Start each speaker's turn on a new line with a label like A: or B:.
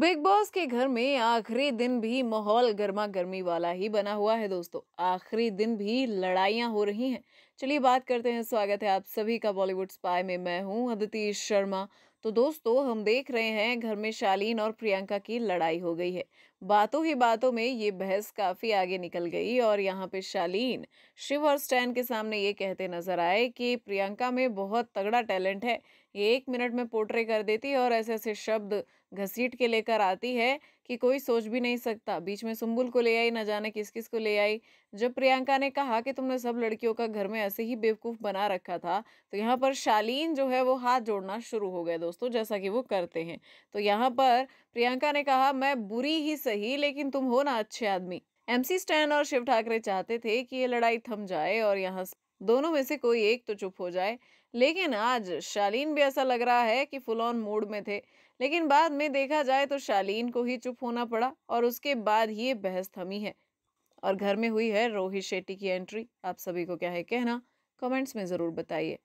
A: big boss के घर में आखिरी दिन भी माहौल गर्मा गर्मी वाला ही बना हुआ है दोस्तों आखिरी दिन भी लड़ाइयाँ हो रही हैं चलिए बात करते हैं स्वागत है आप सभी का बॉलीवुड स्पाई में मैं हूं अदिति शर्मा तो दोस्तों हम देख रहे हैं घर में शालीन और प्रियंका की लड़ाई हो गई है बातों ही बातों में ये बहस काफ़ी आगे निकल गई और यहाँ पे शालीन शिव और स्टैन के सामने ये कहते नजर आए कि प्रियंका में बहुत तगड़ा टैलेंट है ये एक मिनट में पोर्ट्रे कर देती है और ऐसे ऐसे शब्द घसीट के लेकर आती है कि कोई सोच भी नहीं सकता बीच में सुम्बुल को ले आई न जाने किस किस को ले आई जब प्रियंका ने कहा कि तुमने सब लड़कियों का घर में ऐसे ही बेवकूफ़ बना रखा था तो यहाँ पर शालीन जो है वो हाथ जोड़ना शुरू हो गए दोस्तों जैसा कि वो करते हैं तो यहाँ पर प्रियंका ने कहा मैं बुरी ही सही लेकिन तुम हो ना अच्छे आदमी एमसी स्टैन और शिव ठाकरे चाहते थे कि ये लड़ाई थम जाए और यहाँ दोनों में से कोई एक तो चुप हो जाए लेकिन आज शालीन भी ऐसा लग रहा है कि फुल ऑन मूड में थे लेकिन बाद में देखा जाए तो शालीन को ही चुप होना पड़ा और उसके बाद ही ये बहस थमी है और घर में हुई है रोहित शेट्टी की एंट्री आप सभी को क्या है कहना कमेंट्स में ज़रूर बताइए